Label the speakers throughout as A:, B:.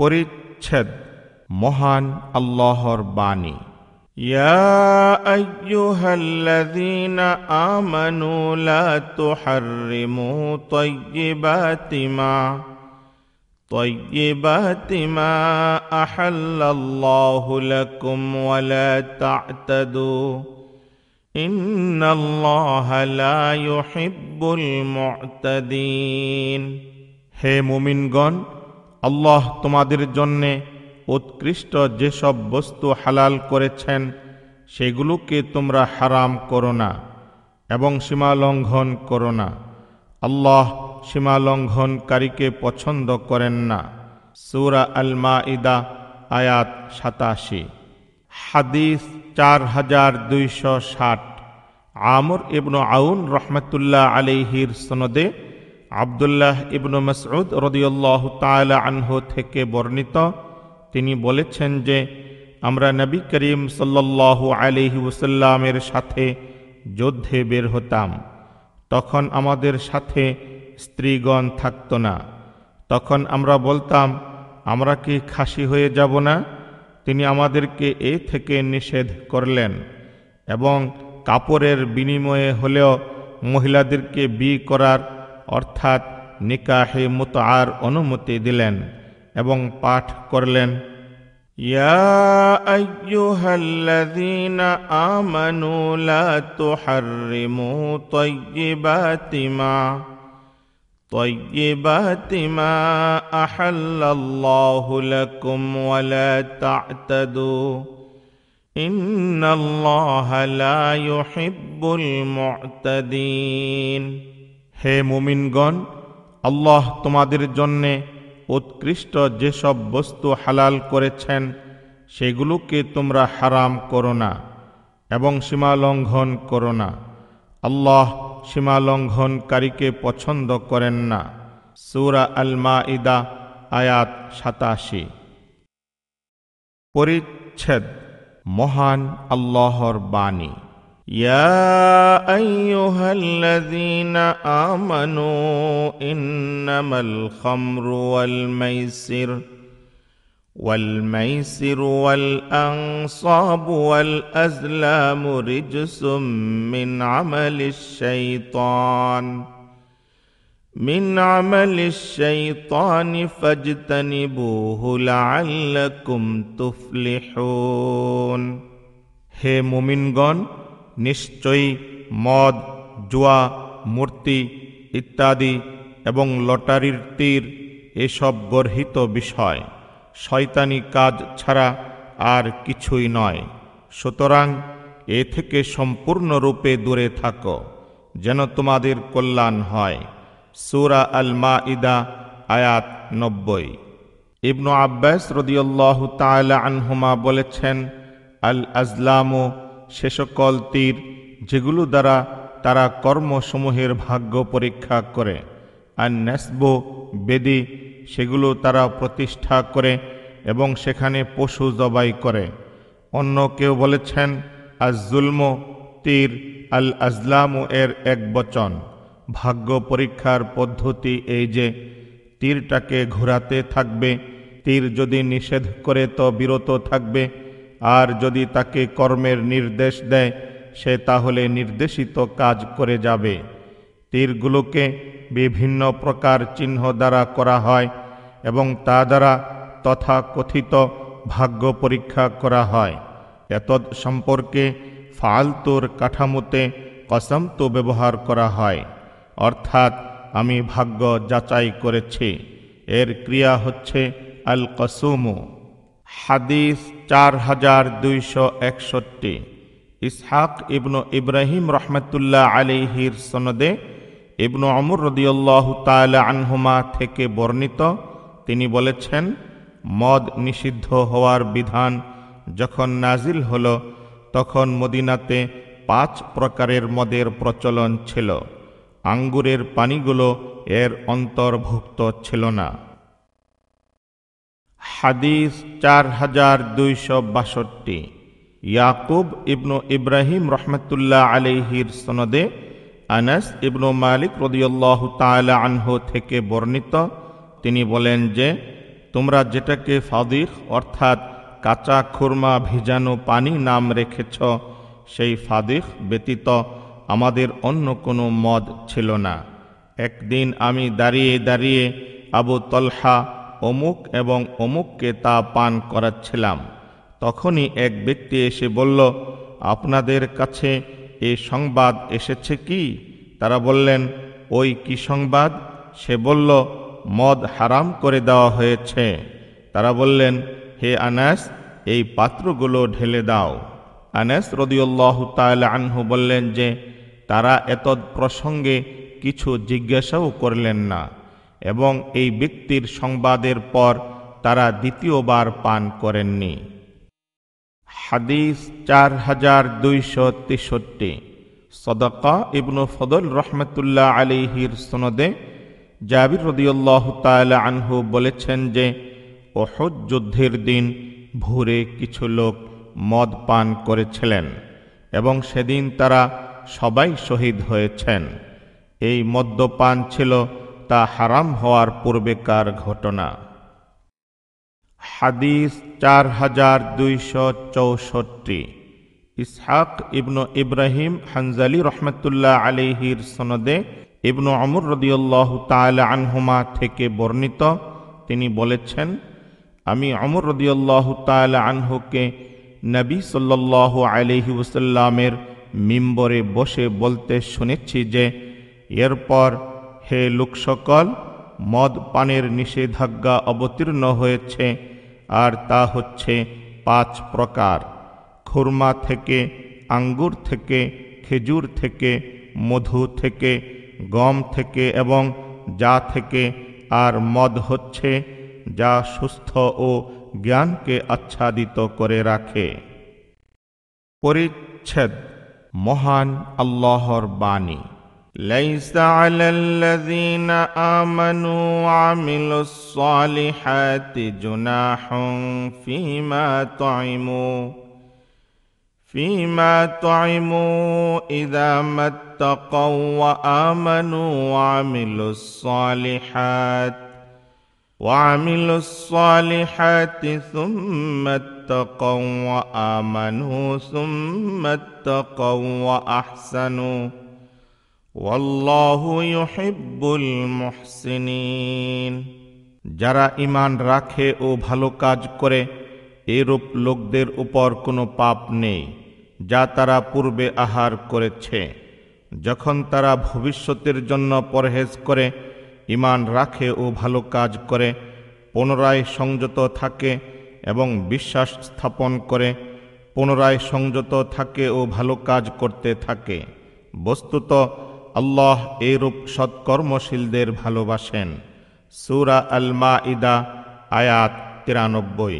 A: পরিচ্ছেদ মহান আল্লাহর বাণী يا أيها الذين آمنوا لا تحرموا طيبات ما طيبات ما أحل الله لكم ولا تعتدوا إن الله لا يحب المعتدين هي مؤمن আল্লাহ তোমাদের জন্যে উৎকৃষ্ট যেসব বস্তু হালাল করেছেন সেগুলোকে তোমরা হারাম করো না এবং সীমা লঙ্ঘন করো না আল্লাহ সীমা লঙ্ঘনকারীকে পছন্দ করেন না সুরা আল ইদা আয়াত সাতাশি হাদিস চার হাজার দুইশো ষাট আমর ইবনু আউন রহমতুল্লাহ আলিহির সনদে আবদুল্লাহ ইবনু মসউদ রদিউল্লাহ তালা আনহু থেকে বর্ণিত তিনি বলেছেন যে আমরা নবী করিম সাল্লাহ আলি ওসাল্লামের সাথে যুদ্ধে বের হতাম তখন আমাদের সাথে স্ত্রীগণ থাকত না তখন আমরা বলতাম আমরা কি খাসি হয়ে যাব না তিনি আমাদেরকে এ থেকে নিষেধ করলেন এবং কাপড়ের বিনিময়ে হলেও মহিলাদেরকে বি করার অর্থাৎ নিকাহে মুতার অনুমতি দিলেন এবং পাঠ করলেন يا أيها الذين آمنوا لا تحرموا طيبات ما طيبات ما أحل الله لكم ولا تعتدوا إن الله لا يحب المعتدين হে মুমিনগণ আল্লাহ তোমাদের জন্যে উৎকৃষ্ট যেসব বস্তু হালাল করেছেন সেগুলোকে তোমরা হারাম করো না এবং সীমা লঙ্ঘন করো না আল্লাহ সীমা লঙ্ঘনকারীকে পছন্দ করেন না সুরা আল ইদা আয়াত সাতাশি পরিচ্ছেদ মহান আল্লাহর বাণী يا ايها الذين امنوا انما الخمر والميسر والميسر والانصاب والازلام رجس من عمل الشيطان من عمل الشيطان فاجتنبوه لعلكم تفلحون هي মুমিনগণ নিশ্চয়ই মদ জুয়া মূর্তি ইত্যাদি এবং লটারির তীর এসব গর্হিত বিষয় শয়তানি কাজ ছাড়া আর কিছুই নয় সুতরাং এ থেকে সম্পূর্ণরূপে দূরে থাকো যেন তোমাদের কল্যাণ হয় সুরা আল মা ইদা আয়াত নব্বই ইবনু আব্বাস রদিউল্লাহ তাল আনহুমা বলেছেন আল আজলামু সে সকল তীর যেগুলো দ্বারা তারা কর্মসমূহের ভাগ্য পরীক্ষা করে আর ন্যাসব বেদি সেগুলো তারা প্রতিষ্ঠা করে এবং সেখানে পশু জবাই করে অন্য কেউ বলেছেন আজুলম তীর আল আজলাম এর এক বচন ভাগ্য পরীক্ষার পদ্ধতি এই যে তীরটাকে ঘোরাতে থাকবে তীর যদি নিষেধ করে তো বিরত থাকবে আর যদি তাকে কর্মের নির্দেশ দেয় সে তাহলে নির্দেশিত কাজ করে যাবে তীরগুলোকে বিভিন্ন প্রকার চিহ্ন দ্বারা করা হয় এবং তা দ্বারা তথা কথিত ভাগ্য পরীক্ষা করা হয় এত সম্পর্কে ফালতুর কাঠামোতে কসামতো ব্যবহার করা হয় অর্থাৎ আমি ভাগ্য যাচাই করেছি এর ক্রিয়া হচ্ছে আল কসুমু হাদিস চার হাজার দুইশো একষট্টি ইসহাক ইবনু ইব্রাহিম রহমতুল্লাহ আলিহির সনদে ইবনু অমর রদিউল্লাহ তালা আনহুমা থেকে বর্ণিত তিনি বলেছেন মদ নিষিদ্ধ হওয়ার বিধান যখন নাজিল হল তখন মদিনাতে পাঁচ প্রকারের মদের প্রচলন ছিল আঙ্গুরের পানিগুলো এর অন্তর্ভুক্ত ছিল না হাদিস চার হাজার দুইশো বাষট্টি ইয়াকুব ইবনু ইব্রাহিম রহমতুল্লাহ আলিহির সনদে আনাস ইবনু মালিক রদিউল্লাহ তালা আনহু থেকে বর্ণিত তিনি বলেন যে তোমরা যেটাকে ফাদির অর্থাৎ কাঁচা খুরমা ভিজানো পানি নাম রেখেছ সেই ফাদিখ ব্যতীত আমাদের অন্য কোনো মদ ছিল না একদিন আমি দাঁড়িয়ে দাঁড়িয়ে আবু তলহা অমুক এবং অমুককে তা পান করাচ্ছিলাম তখনই এক ব্যক্তি এসে বলল আপনাদের কাছে এ সংবাদ এসেছে কি তারা বললেন ওই কি সংবাদ সে বলল মদ হারাম করে দেওয়া হয়েছে তারা বললেন হে আনাস এই পাত্রগুলো ঢেলে দাও আনাস রদিউল্লাহ তাল আনহু বললেন যে তারা এত প্রসঙ্গে কিছু জিজ্ঞাসাও করলেন না এবং এই ব্যক্তির সংবাদের পর তারা দ্বিতীয়বার পান করেননি হাদিস চার হাজার দুইশো তেষট্টি সদকা ইবনু ফদল রহমতুল্লাহ আলিহির সনদে জাবির রদিউল্লাহ তাল আনহু বলেছেন যে অহজ যুদ্ধের দিন ভোরে কিছু লোক মদ পান করেছিলেন এবং সেদিন তারা সবাই শহীদ হয়েছেন এই মদ্যপান ছিল তা হারাম হওয়ার পূর্বেকার ঘটনা হাদিস চার হাজার দুইশো চৌষট্টি ইসহাক ইবনু ইব্রাহিম হানজালি রহমতুল্লাহ আলিহির সনদে ইবনু অমর রদিউল্লাহ তালা আনহুমা থেকে বর্ণিত তিনি বলেছেন আমি অমর রদিউল্লাহ তালা আনহুকে নবী সাল্লাহ আলিহি ওসাল্লামের মিম্বরে বসে বলতে শুনেছি যে এরপর হে লোকসকল মদ পানের নিষেধাজ্ঞা অবতীর্ণ হয়েছে আর তা হচ্ছে পাঁচ প্রকার খুরমা থেকে আঙ্গুর থেকে খেজুর থেকে মধু থেকে গম থেকে এবং যা থেকে আর মদ হচ্ছে যা সুস্থ ও জ্ঞানকে আচ্ছাদিত করে রাখে পরিচ্ছেদ মহান আল্লাহর বাণী ليس على الذين امنوا وعملوا الصالحات جناح فيما طعموا فيما طعموا اذا ما اتقوا وامنوا وعملوا الصالحات وعملوا الصالحات ثم اتقوا وامنوا ثم اتقوا واحسنوا যারা ইমান রাখে ও ভালো কাজ করে এরূপ লোকদের উপর কোনো পাপ নেই যা তারা পূর্বে আহার করেছে যখন তারা ভবিষ্যতের জন্য পরহেজ করে ইমান রাখে ও ভালো কাজ করে পুনরায় সংযত থাকে এবং বিশ্বাস স্থাপন করে পুনরায় সংযত থাকে ও ভালো কাজ করতে থাকে বস্তুত আল্লাহ এরূপ সৎকর্মশীলদের ভালোবাসেন সুরা আল মা ইদা আয়াত তিরানব্বই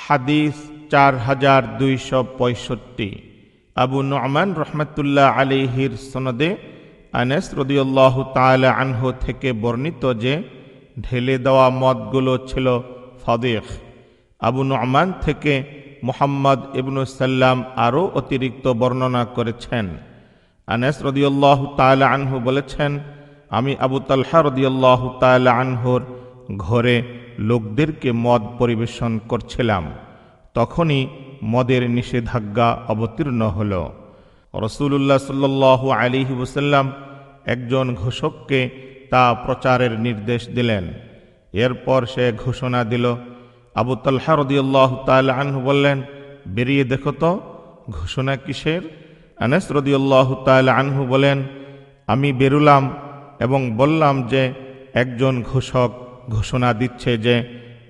A: হাদিস চার হাজার দুইশো পঁয়ষট্টি আবু নমান রহমতুল্লাহ আলিহির সনদে আনেস রদিউল্লাহ তালা আনহু থেকে বর্ণিত যে ঢেলে দেওয়া মদগুলো ছিল ফদেখ আবু নমান থেকে মোহাম্মদ ইবনু সাল্লাম আরও অতিরিক্ত বর্ণনা করেছেন আনাস রদিউল্লাহ তাল আনহু বলেছেন আমি আবু তাল্হা রদিউল্লাহ তাল আনহুর ঘরে লোকদেরকে মদ পরিবেশন করছিলাম তখনই মদের নিষেধাজ্ঞা অবতীর্ণ হল রসুল্লাহ সাল্লাহ আলী ওসাল্লাম একজন ঘোষককে তা প্রচারের নির্দেশ দিলেন এরপর সে ঘোষণা দিল আবু তাল্হা রদিউল্লাহ তাল আনহু বললেন বেরিয়ে দেখো তো ঘোষণা কিসের আনাস রদিউল্লাহ তাল আনহু বলেন আমি বেরুলাম এবং বললাম যে একজন ঘোষক ঘোষণা দিচ্ছে যে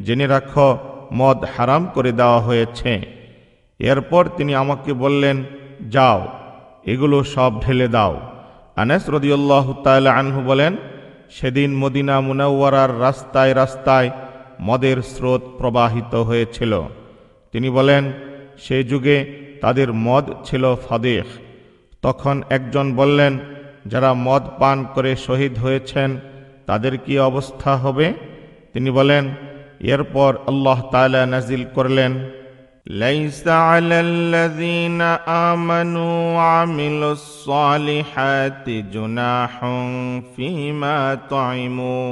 A: জেনে রাখো মদ হারাম করে দেওয়া হয়েছে এরপর তিনি আমাকে বললেন যাও এগুলো সব ঢেলে দাও আনাস রদিউল্লাহ তাল আনহু বলেন সেদিন মদিনা মুনাওয়ারার রাস্তায় রাস্তায় মদের স্রোত প্রবাহিত হয়েছিল তিনি বলেন সে যুগে তাদের মদ ছিল ফাদেহ তখন একজন বললেন যারা মদ পান করে শহীদ হয়েছেন তাদের কি অবস্থা হবে তিনি বলেন এরপর আল্লাহ তালা নাজিল করলেন ليس على الذين آمنوا وعملوا الصالحات جناح فيما طعموا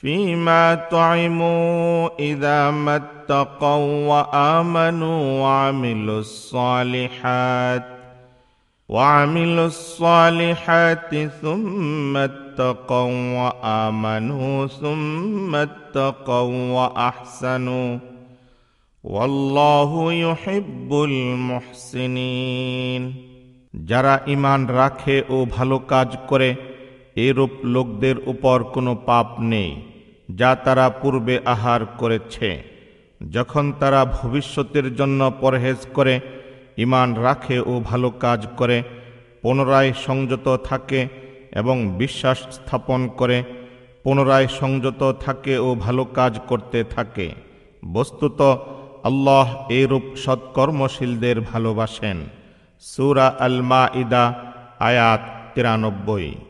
A: فيما طعموا إذا ما اتقوا وآمنوا وعملوا الصالحات وعملوا الصالحات ثم اتقوا وآمنوا ثم اتقوا وأحسنوا والله يحب المحسنين যারা إيمان রাখে ও ভালো কাজ করে এরূপ লোকদের উপর কোনো পাপ নেই যা তারা পূর্বে আহার করেছে যখন তারা ভবিষ্যতের জন্য পরহেজ করে ইমান রাখে ও ভালো কাজ করে পুনরায় সংযত থাকে এবং বিশ্বাস স্থাপন করে পুনরায় সংযত থাকে ও ভালো কাজ করতে থাকে বস্তুত আল্লাহ এরূপ সৎকর্মশীলদের ভালোবাসেন সুরা আল মা ইদা আয়াত তিরানব্বই